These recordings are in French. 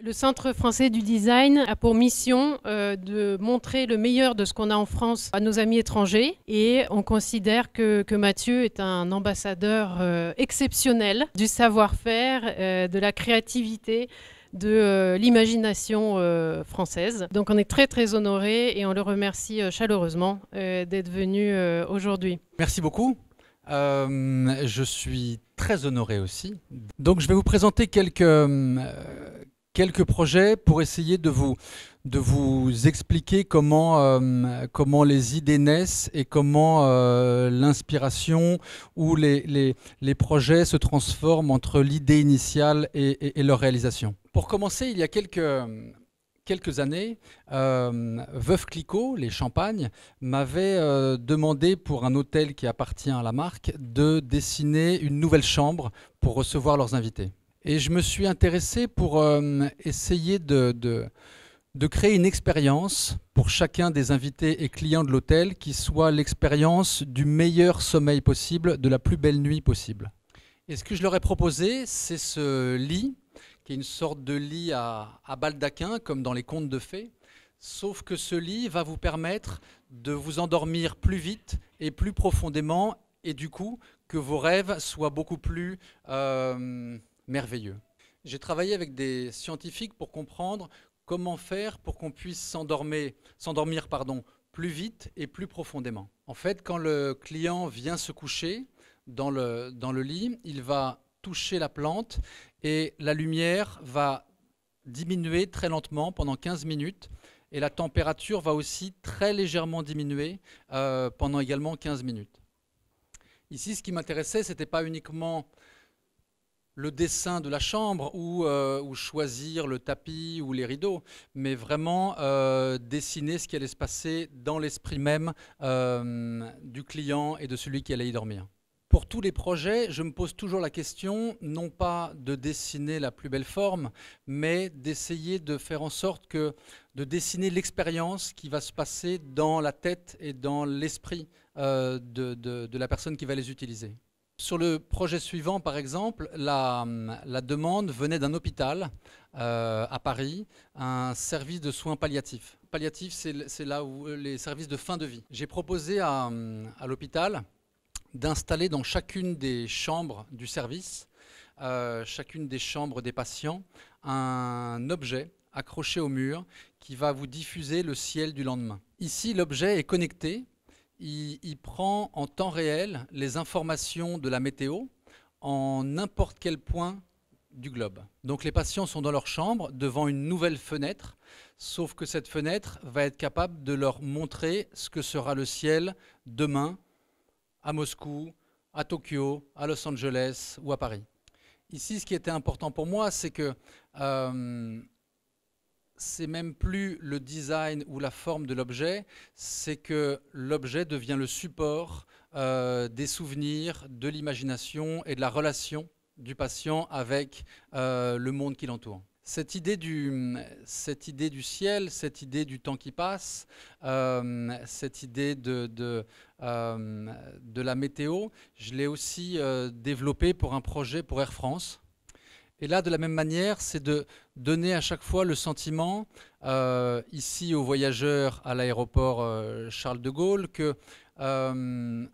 Le Centre français du design a pour mission euh, de montrer le meilleur de ce qu'on a en France à nos amis étrangers et on considère que, Mathieu est un ambassadeur euh, exceptionnel du savoir-faire, euh, de la créativité, de l'imagination française. Donc on est très très honoré et on le remercie chaleureusement d'être venu aujourd'hui. Merci beaucoup. je suis très honoré aussi. Donc je vais vous présenter quelques quelques projets pour essayer de vous, de vous expliquer comment, euh, comment les idées naissent et comment euh, l'inspiration ou les, les, projets se transforment entre l'idée initiale et, leur réalisation. Pour commencer, il y a quelques, quelques années, euh, Veuve Clicquot, les Champagnes, m'avait euh, demandé pour un hôtel qui appartient à la marque de dessiner une nouvelle chambre pour recevoir leurs invités. Et je me suis intéressé pour euh, essayer de, de, créer une expérience pour chacun des invités et clients de l'hôtel qui soit l'expérience du meilleur sommeil possible, de la plus belle nuit possible. Et ce que je leur ai proposé, c'est ce lit, qui est une sorte de lit à, à baldaquin, comme dans les contes de fées. Sauf que ce lit va vous permettre de vous endormir plus vite et plus profondément, et du coup, que vos rêves soient beaucoup plus... Euh, merveilleux. J'ai travaillé avec des scientifiques pour comprendre comment faire pour qu'on puisse s'endormir, s'endormir pardon, plus vite et plus profondément. En fait, quand le client vient se coucher dans le, dans le lit, il va toucher la plante et la lumière va diminuer très lentement pendant 15 minutes et la température va aussi très légèrement diminuer euh, pendant également 15 minutes. Ici, ce qui m'intéressait, ce n'était pas uniquement le dessin de la chambre euh, ou, choisir le tapis ou les rideaux, mais vraiment euh, dessiner ce qui allait se passer dans l'esprit même euh, du client et de celui qui allait y dormir. Pour tous les projets, je me pose toujours la question, non pas de dessiner la plus belle forme, mais d'essayer de faire en sorte que, de dessiner l'expérience qui va se passer dans la tête et dans l'esprit de la personne qui va les utiliser. Sur le projet suivant, par exemple, la, demande venait d'un hôpital euh, à Paris, un service de soins palliatifs. Palliatifs, c'est là où euh, les services de fin de vie. J'ai proposé à, l'hôpital d'installer dans chacune des chambres du service, euh, chacune des chambres des patients, un objet accroché au mur qui va vous diffuser le ciel du lendemain. Ici, l'objet est connecté il, prend en temps réel les informations de la météo en n'importe quel point du globe. Donc les patients sont dans leur chambre devant une nouvelle fenêtre, sauf que cette fenêtre va être capable de leur montrer ce que sera le ciel demain à Moscou, à Tokyo, à Los Angeles ou à Paris. Ici, ce qui était important pour moi, c'est que euh, c'est même plus le design ou la forme de l'objet, c'est que l'objet devient le support euh, des souvenirs, de l'imagination et de la relation du patient avec euh, le monde qui l'entoure. Cette idée, du, ciel, cette idée du temps qui passe, euh, cette idée de, de, la météo, je l'ai aussi développée pour un projet pour Air France, et là, de la même manière, c'est de donner à chaque fois le sentiment, euh, ici aux voyageurs à l'aéroport euh, Charles de Gaulle, que euh,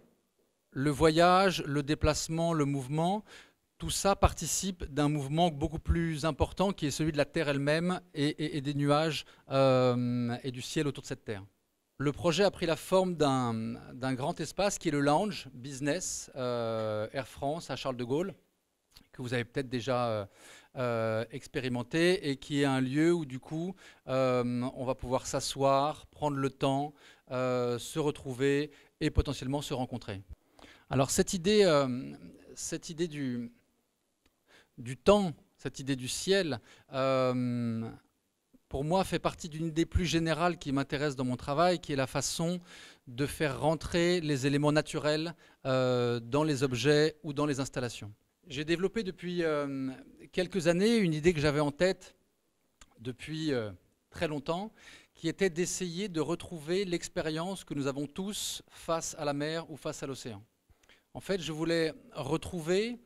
le voyage, le déplacement, le mouvement, tout ça participe d'un mouvement beaucoup plus important qui est celui de la Terre elle-même et, et, des nuages et du ciel autour de cette Terre. Le projet a pris la forme d'un grand espace qui est le lounge business Air France à Charles de Gaulle que vous avez peut-être déjà euh, euh, expérimenté et qui est un lieu où du coup euh, on va pouvoir s'asseoir, prendre le temps, se retrouver et potentiellement se rencontrer. Alors cette idée, cette idée du, du temps, cette idée du ciel, pour moi fait partie d'une idée plus générale qui m'intéresse dans mon travail, qui est la façon de faire rentrer les éléments naturels dans les objets ou dans les installations. J'ai développé depuis euh, quelques années une idée que j'avais en tête depuis euh, très longtemps, qui était d'essayer de retrouver l'expérience que nous avons tous face à la mer ou face à l'océan. En fait, je voulais retrouver,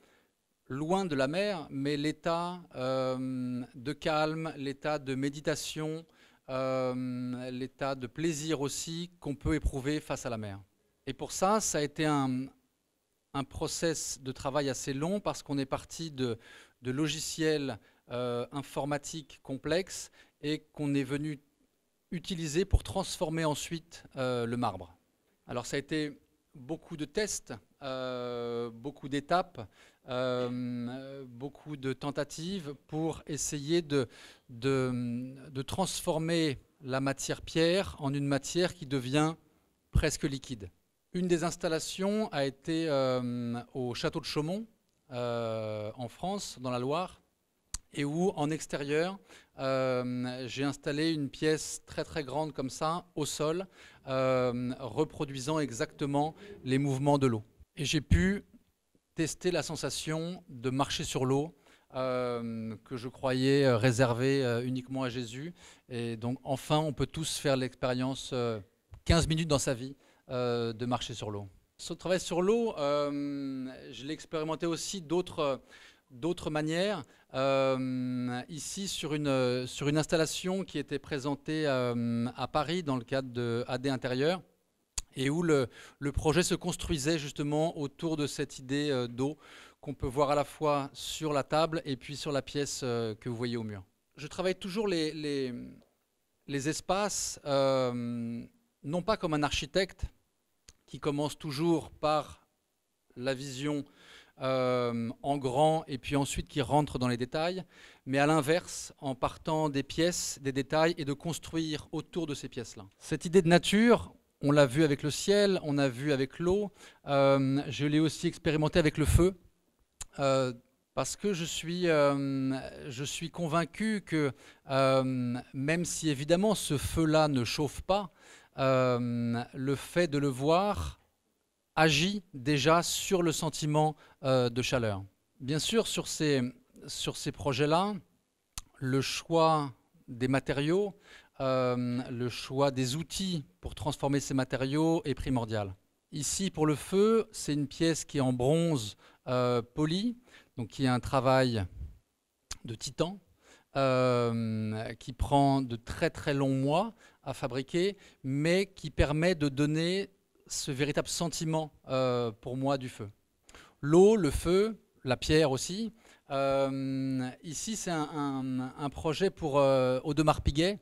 loin de la mer, mais l'état euh, de calme, l'état de méditation, l'état de plaisir aussi qu'on peut éprouver face à la mer. Et pour ça, ça a été un, un process de travail assez long parce qu'on est parti de, logiciels euh, informatiques complexes et qu'on est venu utiliser pour transformer ensuite euh, le marbre. Alors ça a été beaucoup de tests, euh, beaucoup d'étapes, beaucoup de tentatives pour essayer de, transformer la matière pierre en une matière qui devient presque liquide. Une des installations a été euh, au château de Chaumont, euh, en France, dans la Loire, et où, en extérieur, euh, j'ai installé une pièce très très grande comme ça, au sol, reproduisant exactement les mouvements de l'eau. Et j'ai pu tester la sensation de marcher sur l'eau, que je croyais réservée uniquement à Jésus. Et donc enfin, on peut tous faire l'expérience 15 minutes dans sa vie euh, de marcher sur l'eau. Ce travail sur l'eau, euh, je l'ai expérimenté aussi d'autres d'autres manières. Euh, ici, sur une, sur une installation qui était présentée à Paris dans le cadre de AD Intérieur, et où le, le projet se construisait justement autour de cette idée d'eau qu'on peut voir à la fois sur la table et puis sur la pièce que vous voyez au mur. Je travaille toujours les, les, les espaces, non pas comme un architecte, qui commence toujours par la vision euh, en grand et puis ensuite qui rentre dans les détails, mais à l'inverse, en partant des pièces, des détails et de construire autour de ces pièces-là. Cette idée de nature, on l'a vu avec le ciel, on a vu avec l'eau, euh, je l'ai aussi expérimenté avec le feu, euh, parce que je suis, je suis convaincu que même si évidemment ce feu-là ne chauffe pas, euh, le fait de le voir agit déjà sur le sentiment euh, de chaleur. Bien sûr, sur ces, sur ces projets-là, le choix des matériaux, euh, le choix des outils pour transformer ces matériaux est primordial. Ici, pour le feu, c'est une pièce qui est en bronze poli, donc qui a un travail de titan, euh, qui prend de très très longs mois à fabriquer, mais qui permet de donner ce véritable sentiment euh, pour moi du feu. L'eau, le feu, la pierre aussi. Euh, ici, c'est un, un, projet pour Audemars Piguet,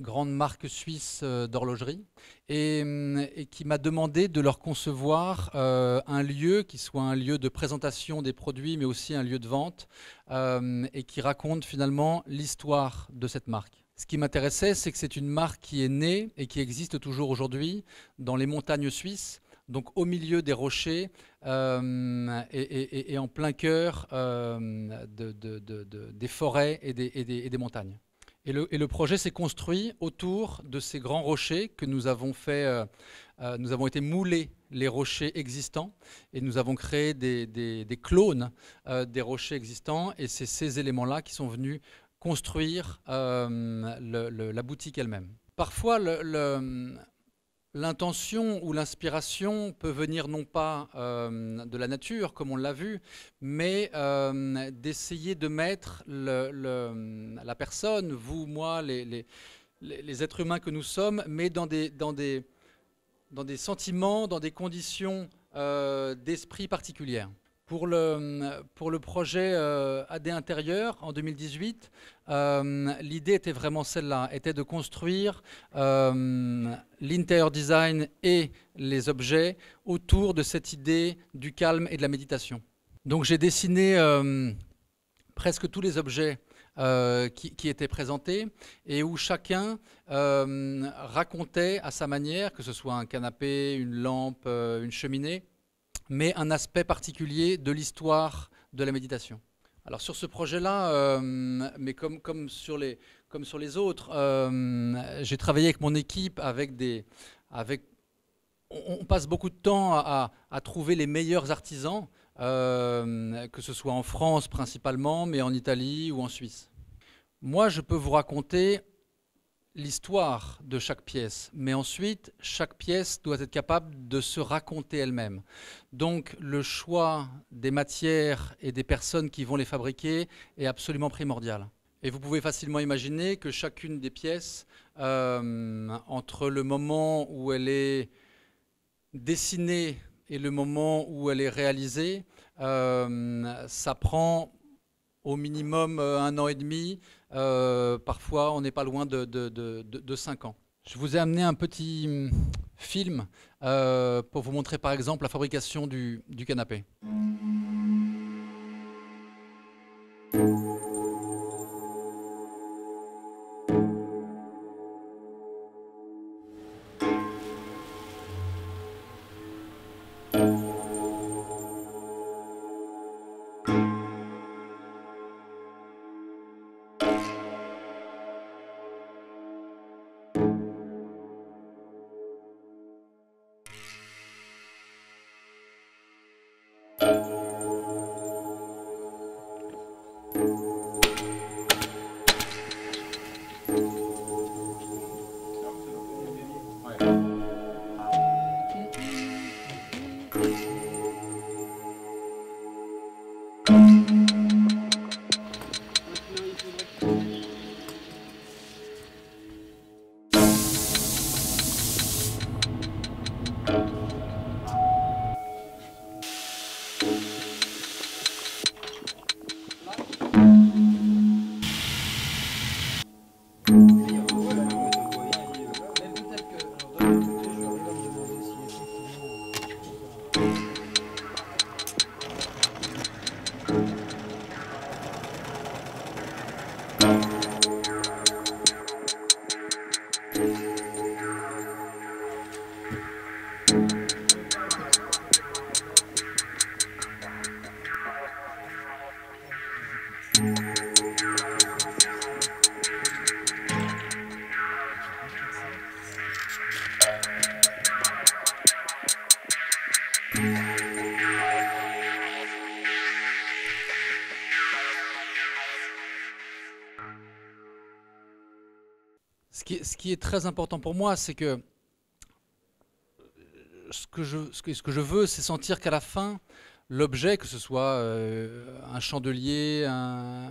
grande marque suisse euh, d'horlogerie, mm, et, qui m'a demandé de leur concevoir euh, un lieu qui soit un lieu de présentation des produits, mais aussi un lieu de vente, euh, et qui raconte finalement l'histoire de cette marque. Ce qui m'intéressait, c'est que c'est une marque qui est née et qui existe toujours aujourd'hui dans les montagnes suisses, donc au milieu des rochers et, en plein cœur des forêts et des montagnes. Et le, projet s'est construit autour de ces grands rochers que nous avons fait. Euh, euh, nous avons été moulés les rochers existants et nous avons créé des, des, clones euh, des rochers existants. Et c'est ces éléments-là qui sont venus construire la boutique elle-même. Parfois, le, L'intention ou l'inspiration peut venir non pas euh, de la nature, comme on l'a vu, mais euh, d'essayer de mettre la personne, vous, moi, les, êtres humains que nous sommes, mais dans des, des, sentiments, dans des conditions euh, d'esprit particulières. Pour le, projet euh, AD Intérieur en 2018, euh, l'idée était vraiment celle-là, était de construire euh, l'interior design et les objets autour de cette idée du calme et de la méditation. Donc j'ai dessiné presque tous les objets qui, étaient présentés et où chacun racontait à sa manière, que ce soit un canapé, une lampe, une cheminée, mais un aspect particulier de l'histoire de la méditation. Alors sur ce projet-là, euh, mais comme, comme, sur les, comme sur les autres, euh, j'ai travaillé avec mon équipe, avec des, avec, on, passe beaucoup de temps à, trouver les meilleurs artisans, euh, que ce soit en France principalement, mais en Italie ou en Suisse. Moi, je peux vous raconter l'histoire de chaque pièce, mais ensuite, chaque pièce doit être capable de se raconter elle-même. Donc, le choix des matières et des personnes qui vont les fabriquer est absolument primordial. Et vous pouvez facilement imaginer que chacune des pièces, euh, entre le moment où elle est dessinée et le moment où elle est réalisée, euh, ça prend au minimum euh, un an et demi, euh, parfois, on n'est pas loin de, de, 5 ans. Je vous ai amené un petit mm, film euh, pour vous montrer par exemple la fabrication du, du canapé. Mm-hmm. très important pour moi, c'est que ce que je, ce que, je veux, c'est sentir qu'à la fin, l'objet, que ce soit euh, un chandelier, un,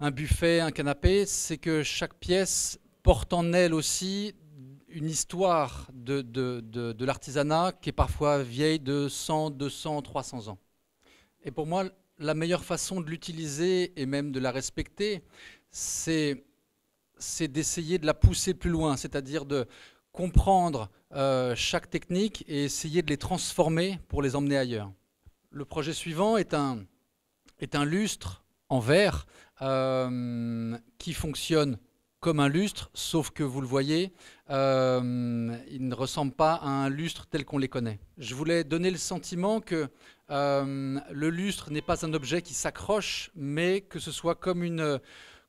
un, buffet, un canapé, c'est que chaque pièce porte en elle aussi une histoire de, de, de, de l'artisanat qui est parfois vieille de 100, 200, 300 ans. Et pour moi, la meilleure façon de l'utiliser et même de la respecter, c'est c'est d'essayer de la pousser plus loin, c'est-à-dire de comprendre euh, chaque technique et essayer de les transformer pour les emmener ailleurs. Le projet suivant est un, est un lustre en verre euh, qui fonctionne comme un lustre, sauf que vous le voyez, euh, il ne ressemble pas à un lustre tel qu'on les connaît. Je voulais donner le sentiment que le lustre n'est pas un objet qui s'accroche, mais que ce soit comme une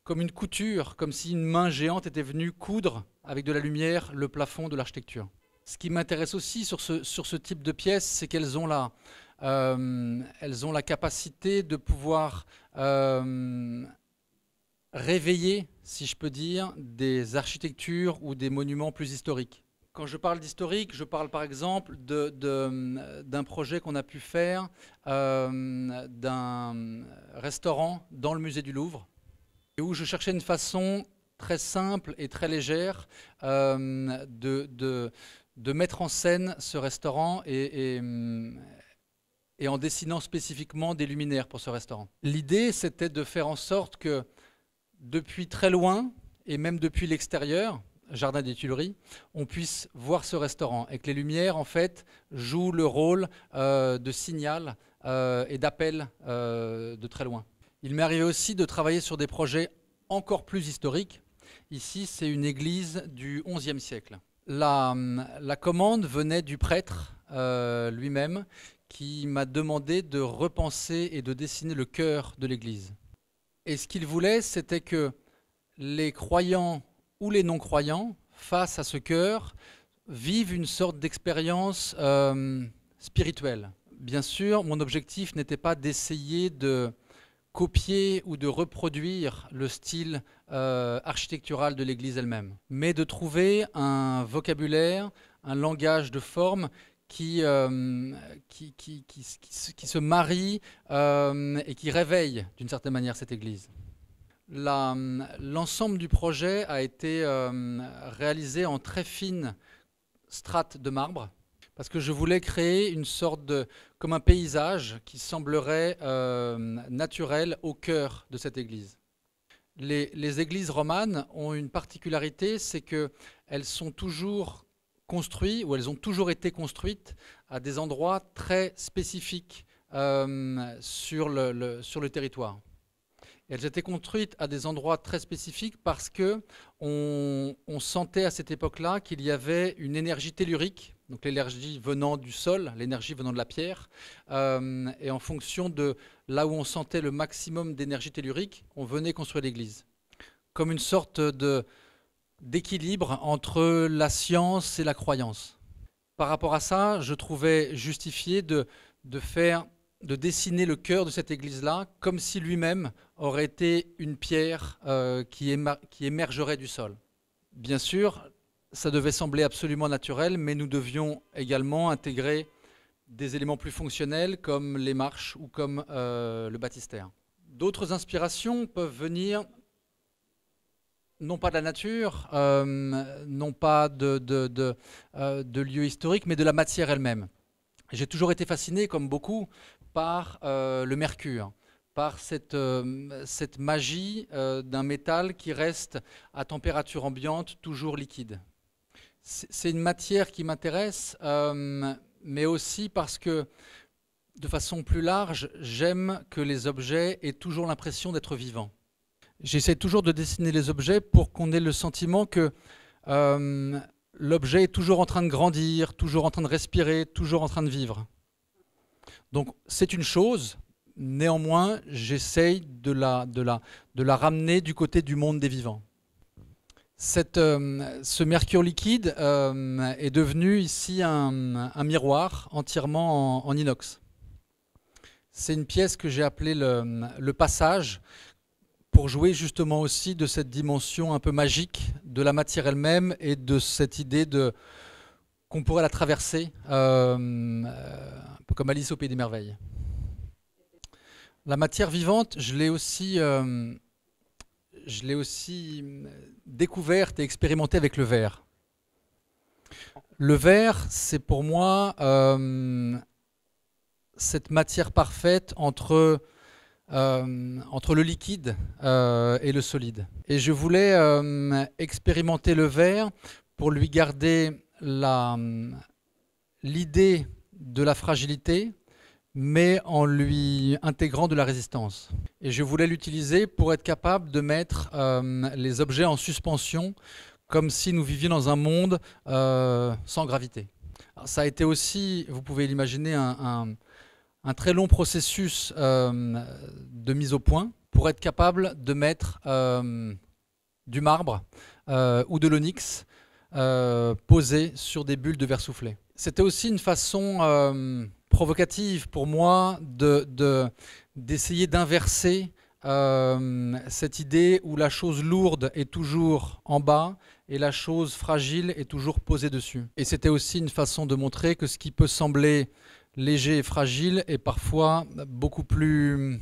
comme une couture, comme si une main géante était venue coudre avec de la lumière le plafond de l'architecture. Ce qui m'intéresse aussi sur ce, type de pièces, c'est qu'elles ont, la, euh, elles ont la capacité de pouvoir euh, réveiller, si je peux dire, des architectures ou des monuments plus historiques. Quand je parle d'historique, je parle par exemple d'un de, projet qu'on a pu faire, euh, d'un restaurant dans le musée du Louvre, et où je cherchais une façon très simple et très légère euh, de, de, mettre en scène ce restaurant et, et, en dessinant spécifiquement des luminaires pour ce restaurant. L'idée, c'était de faire en sorte que depuis très loin, et même depuis l'extérieur, Jardin des Tuileries, on puisse voir ce restaurant et que les lumières, en fait, jouent le rôle euh, de signal euh, et d'appel de très loin. Il m'est arrivé aussi de travailler sur des projets encore plus historiques. Ici, c'est une église du XIe siècle. La, commande venait du prêtre euh, lui-même qui m'a demandé de repenser et de dessiner le cœur de l'église. Et ce qu'il voulait, c'était que les croyants ou les non-croyants, face à ce cœur, vivent une sorte d'expérience euh, spirituelle. Bien sûr, mon objectif n'était pas d'essayer de copier ou de reproduire le style euh, architectural de l'Église elle-même, mais de trouver un vocabulaire, un langage de forme qui, euh, qui, se marie euh, et qui réveille d'une certaine manière cette Église. L'ensemble du projet a été réalisé en très fines strates de marbre, parce que je voulais créer une sorte de, comme un paysage qui semblerait euh, naturel au cœur de cette église. Les, églises romanes ont une particularité, c'est qu'elles sont toujours construites, ou elles ont toujours été construites, à des endroits très spécifiques euh, sur, le, sur le territoire. Elles étaient construites à des endroits très spécifiques parce que on, on sentait à cette époque-là qu'il y avait une énergie tellurique donc l'énergie venant du sol, l'énergie venant de la pierre, euh, et en fonction de là où on sentait le maximum d'énergie tellurique, on venait construire l'église. Comme une sorte de, d'équilibre entre la science et la croyance. Par rapport à ça, je trouvais justifié de, de faire de dessiner le cœur de cette église-là comme si lui-même aurait été une pierre euh, qui, qui émergerait du sol. Bien sûr, ça devait sembler absolument naturel, mais nous devions également intégrer des éléments plus fonctionnels comme les marches ou comme euh, le baptistère. D'autres inspirations peuvent venir non pas de la nature, euh, non pas euh, de, lieux historiques, mais de la matière elle-même. J'ai toujours été fasciné, comme beaucoup, par le mercure par cette, magie d'un métal qui reste à température ambiante toujours liquide c'est une matière qui m'intéresse, euh, mais aussi parce que, de façon plus large, j'aime que les objets aient toujours l'impression d'être vivants. J'essaie toujours de dessiner les objets pour qu'on ait le sentiment que euh, l'objet est toujours en train de grandir, toujours en train de respirer, toujours en train de vivre. Donc c'est une chose, néanmoins j'essaye de la ramener du côté du monde des vivants. Euh, ce mercure liquide euh, est devenu ici un, miroir entièrement en, inox. C'est une pièce que j'ai appelée le, passage pour jouer justement aussi de cette dimension un peu magique de la matière elle-même et de cette idée de qu'on pourrait la traverser euh, un peu comme Alice au pays des merveilles. La matière vivante, je l'ai aussi je l'ai aussi euh, découverte et expérimentée avec le verre. Le verre, c'est pour moi euh, cette matière parfaite entre, euh, entre le liquide et le solide. Et je voulais expérimenter le verre pour lui garder l'idée de la fragilité, mais en lui intégrant de la résistance. Et je voulais l'utiliser pour être capable de mettre euh, les objets en suspension, comme si nous vivions dans un monde euh, sans gravité. ça a été aussi, vous pouvez l'imaginer, un, très long processus euh, de mise au point pour être capable de mettre du marbre ou de l'onyx posé sur des bulles de verre soufflé. C'était aussi une façon provocative pour moi d'essayer d'inverser euh, cette idée où la chose lourde est toujours en bas et la chose fragile est toujours posée dessus. Et c'était aussi une façon de montrer que ce qui peut sembler léger et fragile est parfois beaucoup plus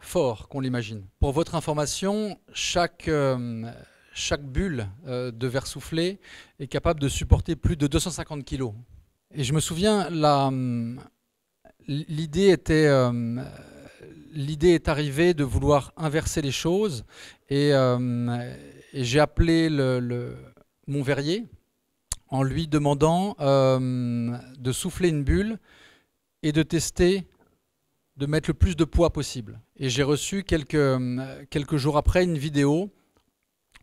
fort qu'on l'imagine. Pour votre information, chaque, euh, chaque bulle euh, de verre soufflé est capable de supporter plus de 250 kg. Et je me souviens, la, l'idée était euh, l'idée est arrivée de vouloir inverser les choses et, euh, j'ai appelé le, verrier en lui demandant euh, de souffler une bulle et de tester de mettre le plus de poids possible. Et j'ai reçu quelques jours après une vidéo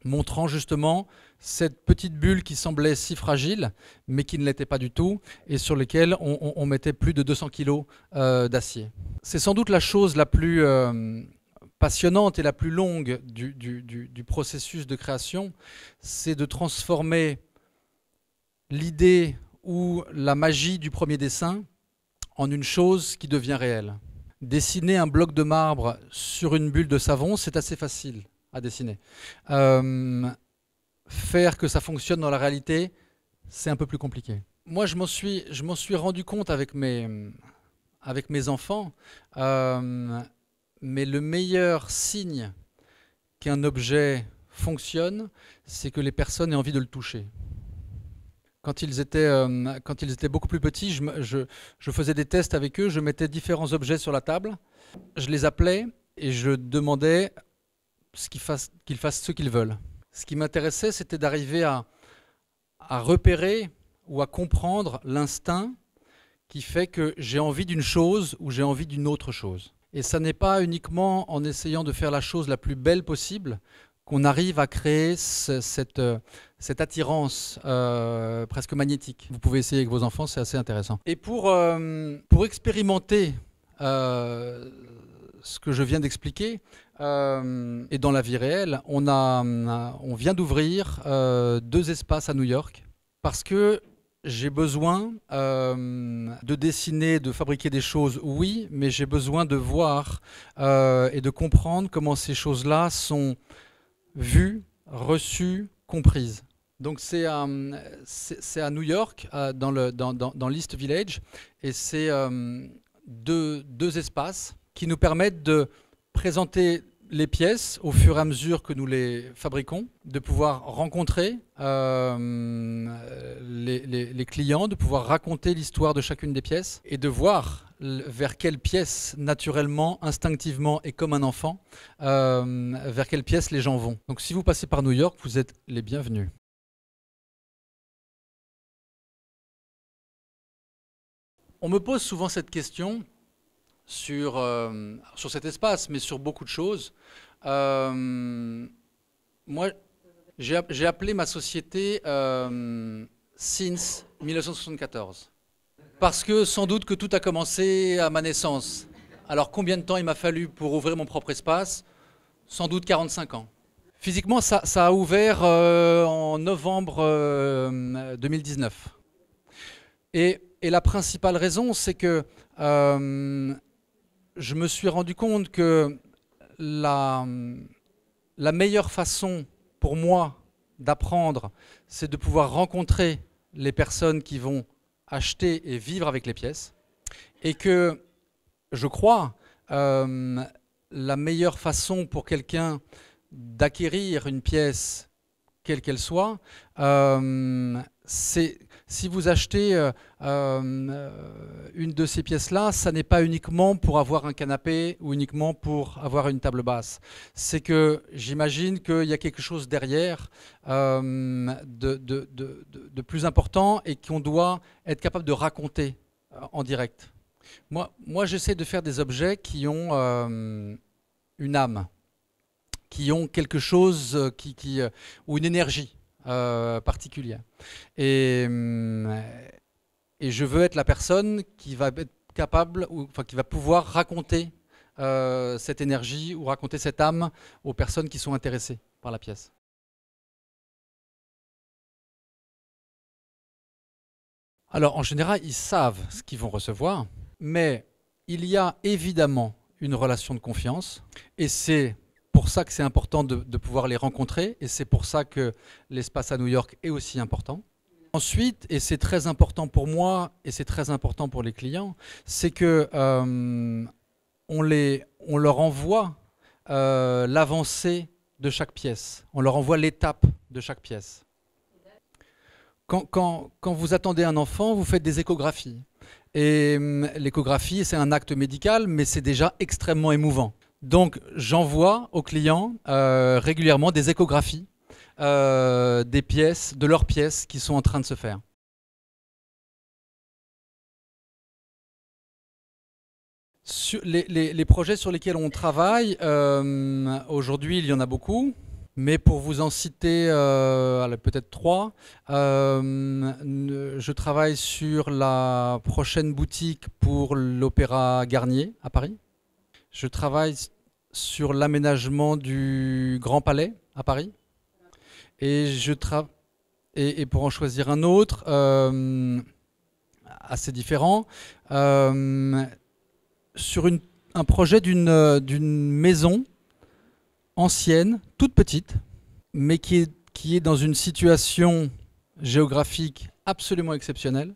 montrant justement cette petite bulle qui semblait si fragile, mais qui ne l'était pas du tout, et sur laquelle on, mettait plus de 200 kg euh, d'acier. C'est sans doute la chose la plus euh, passionnante et la plus longue du processus de création, c'est de transformer l'idée ou la magie du premier dessin en une chose qui devient réelle. Dessiner un bloc de marbre sur une bulle de savon, c'est assez facile à dessiner. Euh, faire que ça fonctionne dans la réalité, c'est un peu plus compliqué. Moi, je m'en suis, je m'en suis rendu compte avec mes, avec mes enfants, euh, mais le meilleur signe qu'un objet fonctionne, c'est que les personnes aient envie de le toucher. Quand ils étaient, euh, quand ils étaient beaucoup plus petits, je, je faisais des tests avec eux, je mettais différents objets sur la table, je les appelais et je demandais qu'ils fassent, qu'ils fassent ce qu'ils veulent. Ce qui m'intéressait, c'était d'arriver à, à repérer ou à comprendre l'instinct qui fait que j'ai envie d'une chose ou j'ai envie d'une autre chose. Et ça n'est pas uniquement en essayant de faire la chose la plus belle possible qu'on arrive à créer cette, euh, cette, attirance euh, presque magnétique. Vous pouvez essayer avec vos enfants, c'est assez intéressant. Et pour, euh, pour expérimenter ce que je viens d'expliquer euh, et dans la vie réelle, on, a, on vient d'ouvrir euh, deux espaces à New York parce que j'ai besoin euh, de dessiner, de fabriquer des choses, oui, mais j'ai besoin de voir et de comprendre comment ces choses-là sont vues, reçues, comprises. Donc c'est à, à New York, dans, le, dans, dans, dans l'East Village, et c'est deux, deux espaces qui nous permettent de présenter les pièces au fur et à mesure que nous les fabriquons, de pouvoir rencontrer euh, les, clients, de pouvoir raconter l'histoire de chacune des pièces et de voir vers quelle pièce, naturellement, instinctivement et comme un enfant, euh, vers quelle pièce les gens vont. Donc si vous passez par New York, vous êtes les bienvenus. On me pose souvent cette question, sur, euh, sur cet espace, mais sur beaucoup de choses. Euh, moi, j'ai appelé ma société euh, Since 1974. Parce que sans doute que tout a commencé à ma naissance. Alors combien de temps il m'a fallu pour ouvrir mon propre espace Sans doute 45 ans. Physiquement, ça, ça a ouvert euh, en novembre 2019. Et, et, la principale raison, c'est que je me suis rendu compte que la, meilleure façon pour moi d'apprendre, c'est de pouvoir rencontrer les personnes qui vont acheter et vivre avec les pièces. Et que, je crois, euh, la meilleure façon pour quelqu'un d'acquérir une pièce, quelle qu'elle soit, euh, c'est si vous achetez euh, euh, une de ces pièces-là, ça n'est pas uniquement pour avoir un canapé ou uniquement pour avoir une table basse. C'est que j'imagine qu'il y a quelque chose derrière euh, de, plus important et qu'on doit être capable de raconter en direct. Moi, moi j'essaie de faire des objets qui ont une âme, qui ont quelque chose qui, qui, ou une énergie. Euh, particulier particulière. Et, euh, et, je veux être la personne qui va être capable, ou, enfin, qui va pouvoir raconter euh, cette énergie ou raconter cette âme aux personnes qui sont intéressées par la pièce. Alors en général, ils savent ce qu'ils vont recevoir, mais il y a évidemment une relation de confiance, et c'est pour ça que c'est important de, pouvoir les rencontrer et c'est pour ça que l'espace à New York est aussi important. Ensuite, et c'est très important pour moi et c'est très important pour les clients, c'est que euh, on, les, on leur envoie euh, l'avancée de chaque pièce, on leur envoie l'étape de chaque pièce. Quand, quand, quand, vous attendez un enfant, vous faites des échographies. Et hum, l'échographie, c'est un acte médical, mais c'est déjà extrêmement émouvant. Donc j'envoie aux clients euh, régulièrement des échographies euh, des pièces, de leurs pièces qui sont en train de se faire. les, projets sur lesquels on travaille, euh, aujourd'hui il y en a beaucoup, mais pour vous en citer peut-être trois, je travaille sur la prochaine boutique pour l'Opéra Garnier à Paris. Je travaille sur l'aménagement du Grand Palais à Paris. Et, je et, pour en choisir un autre, euh, assez différent, euh, sur un projet euh, d'une maison ancienne, toute petite, mais qui est, qui est dans une situation géographique absolument exceptionnelle,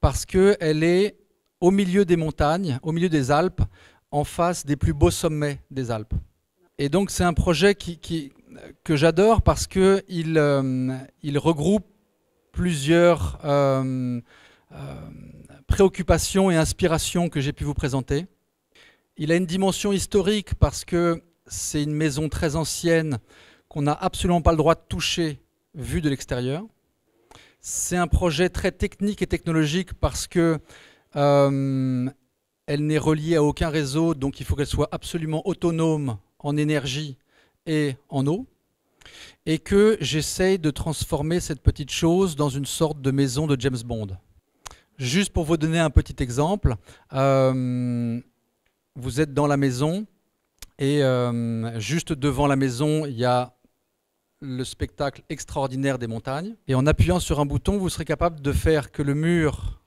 parce qu'elle est au milieu des montagnes, au milieu des Alpes, en face des plus beaux sommets des Alpes. Et donc c'est un projet que j'adore parce qu'il euh, il regroupe plusieurs euh, euh, préoccupations et inspirations que j'ai pu vous présenter. Il a une dimension historique parce que c'est une maison très ancienne qu'on n'a absolument pas le droit de toucher vue de l'extérieur. C'est un projet très technique et technologique parce que elle n'est reliée à aucun réseau, donc il faut qu'elle soit absolument autonome en énergie et en eau. Et que j'essaye de transformer cette petite chose dans une sorte de maison de James Bond. Juste pour vous donner un petit exemple, euh, vous êtes dans la maison et euh, juste devant la maison, il y a le spectacle extraordinaire des montagnes. Et en appuyant sur un bouton, vous serez capable de faire que le mur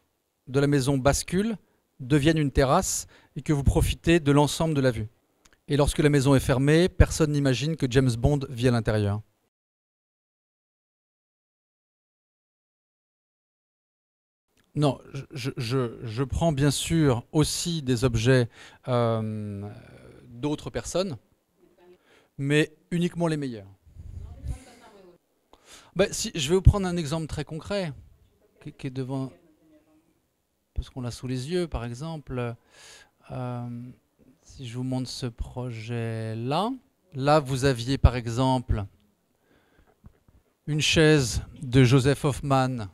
de la maison bascule deviennent une terrasse et que vous profitez de l'ensemble de la vue. Et lorsque la maison est fermée, personne n'imagine que James Bond vit à l'intérieur. Non, je, prends bien sûr aussi des objets euh, d'autres personnes, mais uniquement les meilleurs. Ben, si, je vais vous prendre un exemple très concret qui est devant ce qu'on a sous les yeux, par exemple, euh, si je vous montre ce projet-là, là vous aviez par exemple une chaise de Joseph Hoffman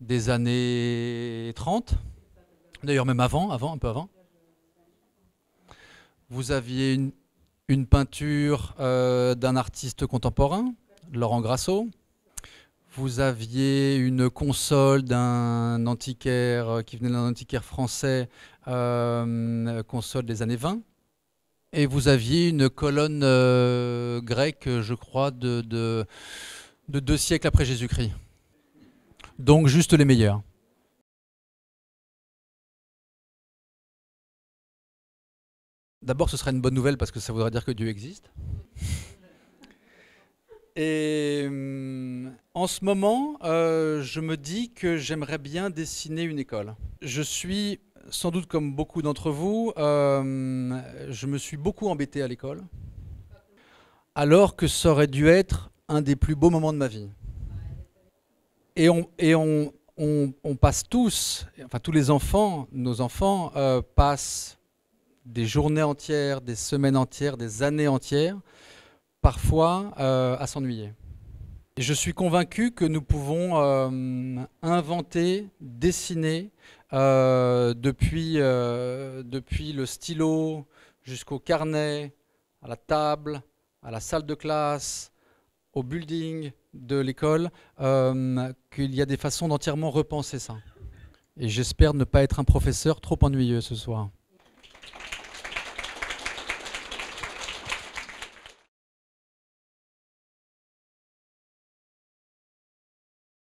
des années 30, d'ailleurs même avant, avant, un peu avant. Vous aviez une, peinture euh, d'un artiste contemporain, Laurent Grasso vous aviez une console d'un antiquaire euh, qui venait d'un antiquaire français, euh, console des années 20, et vous aviez une colonne euh, grecque, je crois, de, de deux siècles après Jésus-Christ. Donc juste les meilleurs. D'abord, ce serait une bonne nouvelle parce que ça voudrait dire que Dieu existe. Et hum, en ce moment, euh, je me dis que j'aimerais bien dessiner une école. Je suis, sans doute comme beaucoup d'entre vous, euh, je me suis beaucoup embêté à l'école, alors que ça aurait dû être un des plus beaux moments de ma vie. Et on, passe tous, enfin tous les enfants, nos enfants, euh, passent des journées entières, des semaines entières, des années entières parfois euh, à s'ennuyer. Je suis convaincu que nous pouvons euh, inventer, dessiner euh, depuis, depuis le stylo jusqu'au carnet, à la table, à la salle de classe, au building de l'école, qu'il y a des façons d'entièrement repenser ça. Et j'espère ne pas être un professeur trop ennuyeux ce soir.